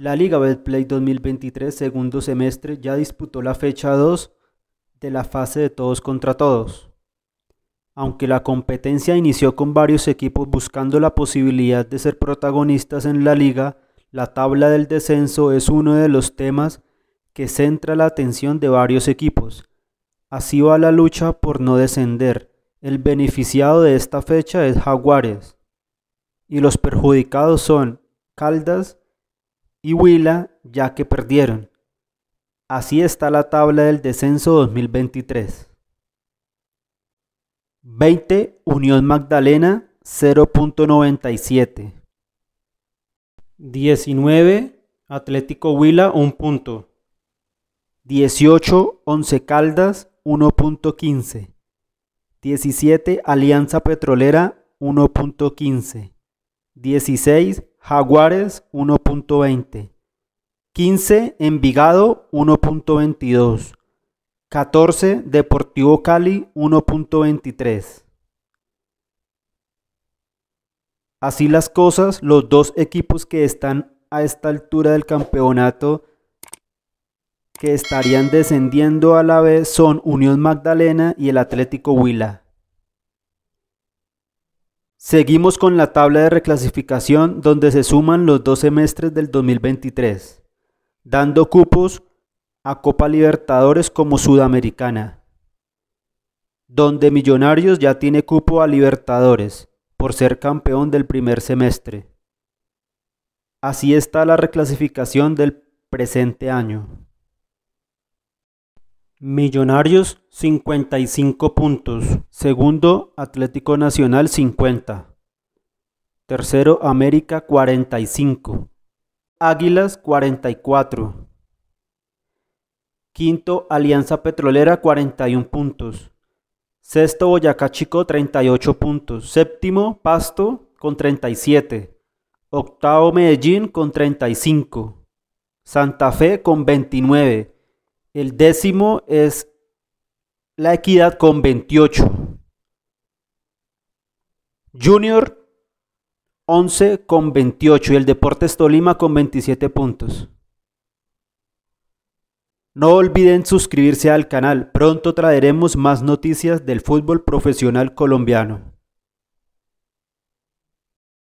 La Liga Betplay 2023 segundo semestre ya disputó la fecha 2 de la fase de todos contra todos. Aunque la competencia inició con varios equipos buscando la posibilidad de ser protagonistas en la liga, la tabla del descenso es uno de los temas que centra la atención de varios equipos. Así va la lucha por no descender. El beneficiado de esta fecha es Jaguares y los perjudicados son Caldas, y Huila ya que perdieron. Así está la tabla del descenso 2023. 20 Unión Magdalena 0.97. 19 Atlético Huila 1 punto. 18 Once Caldas 1.15. 17 Alianza Petrolera 1.15. 16 Jaguares 1.20, 15 Envigado 1.22, 14 Deportivo Cali 1.23. Así las cosas, los dos equipos que están a esta altura del campeonato que estarían descendiendo a la vez son Unión Magdalena y el Atlético Huila. Seguimos con la tabla de reclasificación donde se suman los dos semestres del 2023, dando cupos a Copa Libertadores como Sudamericana, donde Millonarios ya tiene cupo a Libertadores por ser campeón del primer semestre. Así está la reclasificación del presente año. Millonarios 55 puntos. Segundo Atlético Nacional 50. Tercero América 45. Águilas 44. Quinto Alianza Petrolera 41 puntos. Sexto Boyacá Chico 38 puntos. Séptimo Pasto con 37. Octavo Medellín con 35. Santa Fe con 29. El décimo es la equidad con 28. Junior 11 con 28 y el Deportes Tolima con 27 puntos. No olviden suscribirse al canal, pronto traeremos más noticias del fútbol profesional colombiano.